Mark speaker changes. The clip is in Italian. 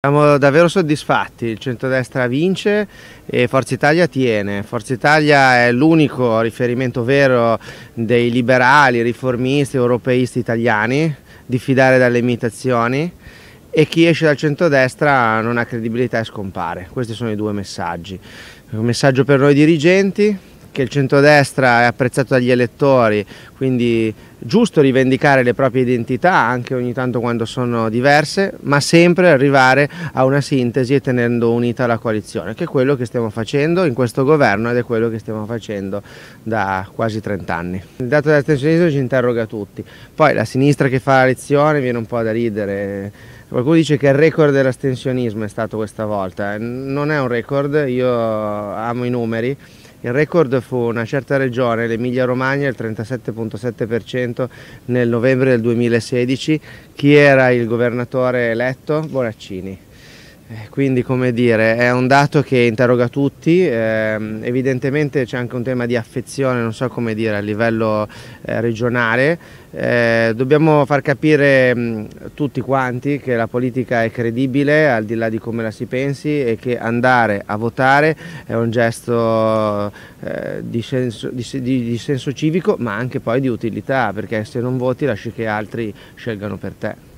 Speaker 1: Siamo davvero soddisfatti, il centrodestra vince e Forza Italia tiene. Forza Italia è l'unico riferimento vero dei liberali, riformisti, europeisti italiani, diffidare dalle imitazioni e chi esce dal centrodestra non ha credibilità e scompare. Questi sono i due messaggi. Un messaggio per noi dirigenti, che il centrodestra è apprezzato dagli elettori, quindi giusto rivendicare le proprie identità anche ogni tanto quando sono diverse, ma sempre arrivare a una sintesi e tenendo unita la coalizione, che è quello che stiamo facendo in questo governo ed è quello che stiamo facendo da quasi 30 anni. Il dato dell'astensionismo ci interroga tutti, poi la sinistra che fa la lezione viene un po' da ridere. Qualcuno dice che il record dell'astensionismo è stato questa volta, non è un record, io amo i numeri, il record fu una certa regione, l'Emilia Romagna, il 37,7% nel novembre del 2016. Chi era il governatore eletto? Bonaccini. Eh, quindi come dire, è un dato che interroga tutti, eh, evidentemente c'è anche un tema di affezione, non so come dire, a livello eh, regionale. Eh, dobbiamo far capire mh, mm, tutti quanti che la politica è credibile, al di là di come la si pensi, e che andare a votare è un gesto eh, di senso, di, di, di senso civico, ma anche poi di utilità, perché se non voti lasci che altri scelgano per te.